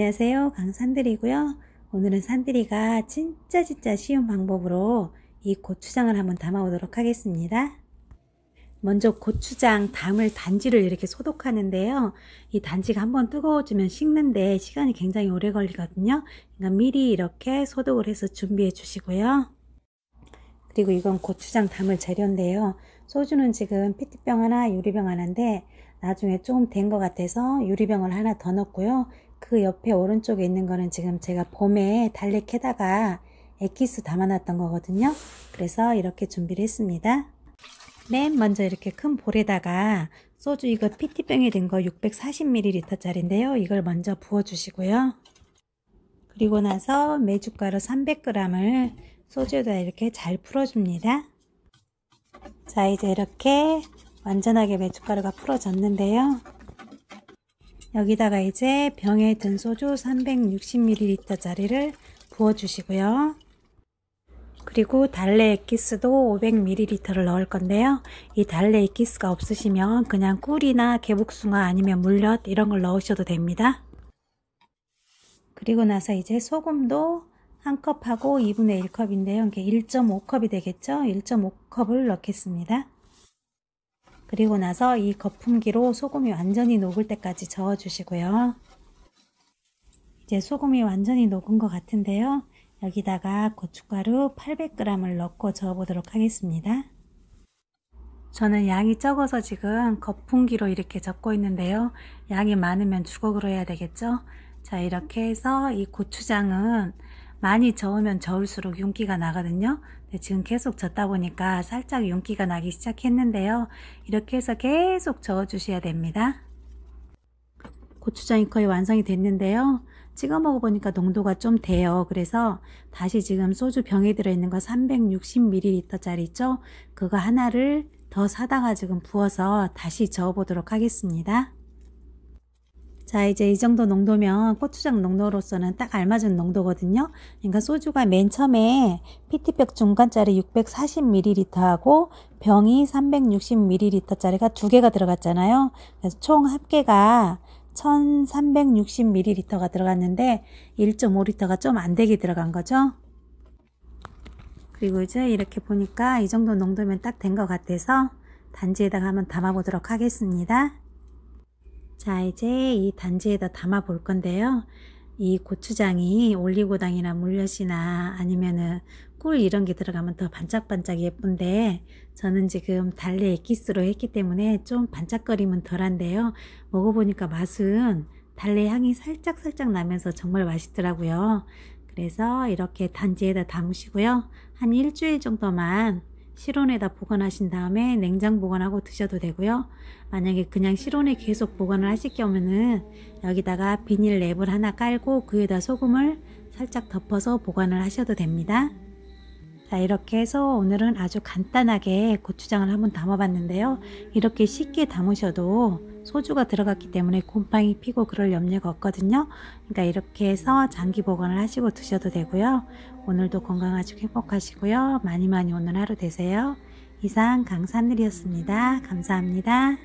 안녕하세요. 강산들이고요. 오늘은 산들이가 진짜 진짜 쉬운 방법으로 이 고추장을 한번 담아오도록 하겠습니다. 먼저 고추장 담을 단지를 이렇게 소독하는데요. 이 단지가 한번 뜨거워지면 식는데 시간이 굉장히 오래 걸리거든요. 그러니까 미리 이렇게 소독을 해서 준비해 주시고요. 그리고 이건 고추장 담을 재료인데요. 소주는 지금 피트병 하나, 유리병 하나인데 나중에 조금 된 것 같아서 유리병을 하나 더 넣었고요. 그 옆에 오른쪽에 있는 거는 지금 제가 봄에 달래캐다가 에키스 담아놨던 거거든요. 그래서 이렇게 준비를 했습니다. 맨 먼저 이렇게 큰 볼에다가 소주 이거 PT병에 된 거 640ml 짜리인데요. 이걸 먼저 부어주시고요. 그리고 나서 메주가루 300g을 소주에다 이렇게 잘 풀어줍니다. 자 이제 이렇게 완전하게 메주가루가 풀어졌는데요. 여기다가 이제 병에 든 소주 360ml짜리를 부어주시고요. 그리고 달래 액기스도 500ml를 넣을 건데요. 이 달래 액기스가 없으시면 그냥 꿀이나 개복숭아 아니면 물엿 이런 걸 넣으셔도 됩니다. 그리고 나서 이제 소금도 한 컵하고 2분의 1컵인데요. 이게 1.5컵이 되겠죠? 1.5컵을 넣겠습니다. 그리고 나서 이 거품기로 소금이 완전히 녹을 때까지 저어 주시고요. 이제 소금이 완전히 녹은 것 같은데요. 여기다가 고춧가루 800g을 넣고 저어 보도록 하겠습니다. 저는 양이 적어서 지금 거품기로 이렇게 적고 있는데요. 양이 많으면 주걱으로 해야 되겠죠? 자 이렇게 해서 이 고추장은 많이 저으면 저을수록 윤기가 나거든요. 지금 계속 젓다 보니까 살짝 윤기가 나기 시작했는데요. 이렇게 해서 계속 저어 주셔야 됩니다. 고추장이 거의 완성이 됐는데요. 찍어 먹어보니까 농도가 좀 돼요. 그래서 다시 지금 소주 병에 들어있는 거 360ml짜리 있죠? 그거 하나를 더 사다가 지금 부어서 다시 저어보도록 하겠습니다. 자 이제 이 정도 농도면 고추장 농도로서는 딱 알맞은 농도거든요 그러니까 소주가 맨 처음에 PT병 중간짜리 640ml하고 병이 360ml짜리가 두 개가 들어갔잖아요 그래서 총 합계가 1360ml가 들어갔는데 1.5L가 좀 안되게 들어간 거죠 그리고 이제 이렇게 보니까 이 정도 농도면 딱 된 것 같아서 단지에다가 한번 담아보도록 하겠습니다 자 이제 이 단지에다 담아 볼 건데요 이 고추장이 올리고당이나 물엿이나 아니면은 꿀 이런 게 들어가면 더 반짝반짝 예쁜데 저는 지금 달래 액기스로 했기 때문에 좀 반짝거림은 덜한데요 먹어보니까 맛은 달래 향이 살짝살짝 나면서 정말 맛있더라고요 그래서 이렇게 단지에다 담으시고요 한 일주일 정도만 실온에다 보관하신 다음에 냉장 보관하고 드셔도 되고요. 만약에 그냥 실온에 계속 보관을 하실 경우는 여기다가 비닐 랩을 하나 깔고 그에다 소금을 살짝 덮어서 보관을 하셔도 됩니다. 자 이렇게 해서 오늘은 아주 간단하게 고추장을 한번 담아봤는데요. 이렇게 쉽게 담으셔도 소주가 들어갔기 때문에 곰팡이 피고 그럴 염려가 없거든요. 그러니까 이렇게 해서 장기 보관을 하시고 드셔도 되고요. 오늘도 건강하시고 행복하시고요. 많이 많이 오늘 하루 되세요. 이상 강산늘이었습니다. 감사합니다.